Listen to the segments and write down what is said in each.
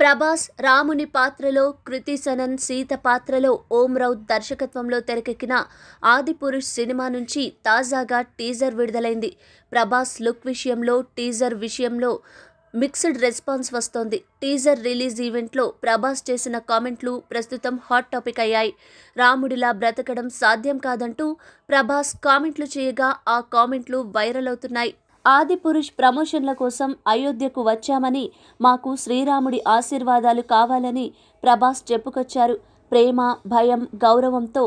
ప్రభాస్ రాముని పాత్రలో కృతి సనన్ సీత పాత్రలో ఓం రౌత్ దర్శకత్వంలో తెరకెక్కిన ఆదిపురుష్ సినిమా నుంచి తాజాగా టీజర్ విడుదలైంది ప్రభాస్ లుక్ విషయంలో టీజర్ విషయంలో మిక్స్డ్ రెస్పాన్స్ వస్తోంది టీజర్ రిలీజ్ ఈవెంట్లో ప్రభాస్ చేసిన కామెంట్లు ప్రస్తుతం హాట్ టాపిక్ అయ్యాయి రాముడిలా బ్రతకడం సాధ్యం కాదంటూ ప్రభాస్ కామెంట్లు చేయగా ఆ కామెంట్లు వైరల్ అవుతున్నాయి ఆదిపురుష్ ప్రమోషన్ల కోసం అయోధ్యకు వచ్చామని మాకు శ్రీరాముడి ఆశీర్వాదాలు కావాలని ప్రభాస్ చెప్పుకొచ్చారు ప్రేమ భయం గౌరవంతో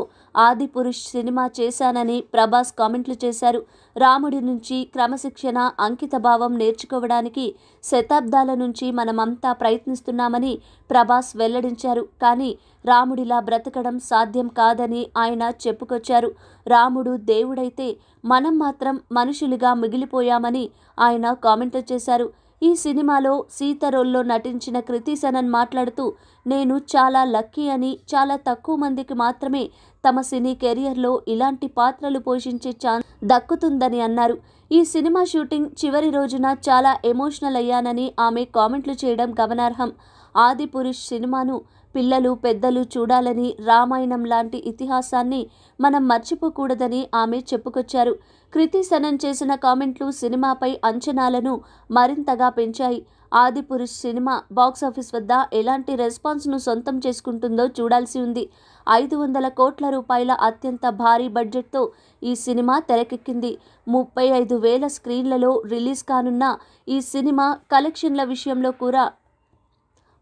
ఆదిపురుష్ సినిమా చేశానని ప్రభాస్ కామెంట్లు చేశారు రాముడి నుంచి క్రమశిక్షణ అంకితభావం నేర్చుకోవడానికి శతాబ్దాల నుంచి మనమంతా ప్రయత్నిస్తున్నామని ప్రభాస్ వెల్లడించారు కానీ రాముడిలా బ్రతకడం సాధ్యం కాదని ఆయన చెప్పుకొచ్చారు రాముడు దేవుడైతే మనం మాత్రం మనుషులుగా మిగిలిపోయామని ఆయన కామెంట్లు చేశారు ఈ సినిమాలో సీతరోల్లో నటించిన కృతి సనన్ మాట్లాడుతూ నేను చాలా లక్కీ అని చాలా తక్కువ మందికి మాత్రమే తమ సినీ కెరియర్లో ఇలాంటి పాత్రలు పోషించే ఛాన్స్ దక్కుతుందని అన్నారు ఈ సినిమా షూటింగ్ చివరి రోజున చాలా ఎమోషనల్ అయ్యానని ఆమె కామెంట్లు చేయడం గమనార్హం ఆది పురుష్ సినిమాను పిల్లలు పెద్దలు చూడాలని రామాయణం లాంటి ఇతిహాసాన్ని మనం మర్చిపోకూడదని ఆమె చెప్పుకొచ్చారు కృతి సనన్ చేసిన కామెంట్లు సినిమాపై అంచనాలను మరింతగా పెంచాయి ఆదిపురుష్ సినిమా బాక్సాఫీస్ వద్ద ఎలాంటి రెస్పాన్స్ను సొంతం చేసుకుంటుందో చూడాల్సి ఉంది ఐదు వందల కోట్ల రూపాయల అత్యంత భారీ బడ్జెట్తో ఈ సినిమా తెరకెక్కింది ముప్పై ఐదు వేల స్క్రీన్లలో రిలీజ్ కానున్న ఈ సినిమా కలెక్షన్ల విషయంలో కూడా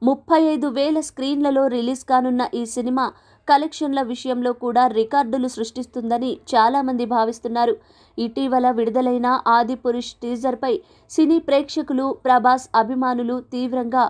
ముప్పై ఐదు వేల స్క్రీన్లలో రిలీజ్ కానున్న ఈ సినిమా కలెక్షన్ల విషయంలో కూడా రికార్డులు సృష్టిస్తుందని చాలామంది భావిస్తున్నారు ఇటీవల విడుదలైన ఆదిపురుష్ టీజర్పై సినీ ప్రేక్షకులు ప్రభాస్ అభిమానులు తీవ్రంగా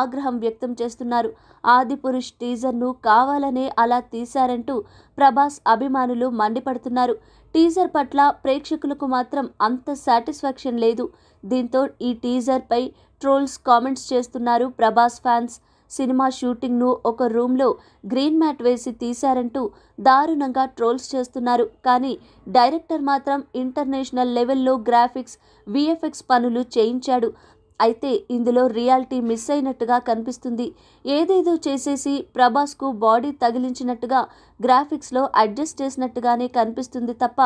ఆగ్రహం వ్యక్తం చేస్తున్నారు ఆదిపురుష్ టీజర్ను కావాలనే అలా తీశారంటూ ప్రభాస్ అభిమానులు మండిపడుతున్నారు టీజర్ పట్ల ప్రేక్షకులకు మాత్రం అంత సాటిస్ఫాక్షన్ లేదు దీంతో ఈ టీజర్పై ట్రోల్స్ కామెంట్స్ చేస్తున్నారు ప్రభాస్ ఫ్యాన్స్ సినిమా షూటింగ్ను ఒక రూమ్లో గ్రీన్ మ్యాట్ వేసి తీశారంటూ దారుణంగా ట్రోల్స్ చేస్తున్నారు కానీ డైరెక్టర్ మాత్రం ఇంటర్నేషనల్ లెవెల్లో గ్రాఫిక్స్ విఎఫ్ఎక్స్ పనులు చేయించాడు అయితే ఇందులో రియాలిటీ మిస్ అయినట్టుగా కనిపిస్తుంది ఏదేదో చేసేసి ప్రభాస్కు బాడీ తగిలించినట్టుగా గ్రాఫిక్స్లో అడ్జస్ట్ చేసినట్టుగానే కనిపిస్తుంది తప్ప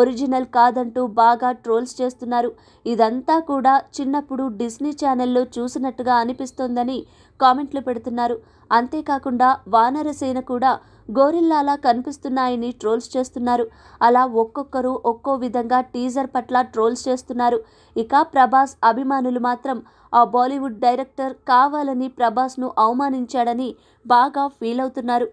ఒరిజినల్ కాదంటూ బాగా ట్రోల్స్ చేస్తున్నారు ఇదంతా కూడా చిన్నప్పుడు డిస్నీ ఛానల్లో చూసినట్టుగా అనిపిస్తోందని కామెంట్లు పెడుతున్నారు అంతేకాకుండా వానరసేన కూడా గోరిల్లాలా కనిపిస్తున్నాయని ట్రోల్స్ చేస్తున్నారు అలా ఒక్కొక్కరు ఒక్కో విధంగా టీజర్ పట్ల ట్రోల్స్ చేస్తున్నారు ఇక ప్రభాస్ అభిమానులు మాత్రం ఆ బాలీవుడ్ డైరెక్టర్ కావాలని ప్రభాస్ను అవమానించాడని బాగా ఫీల్ అవుతున్నారు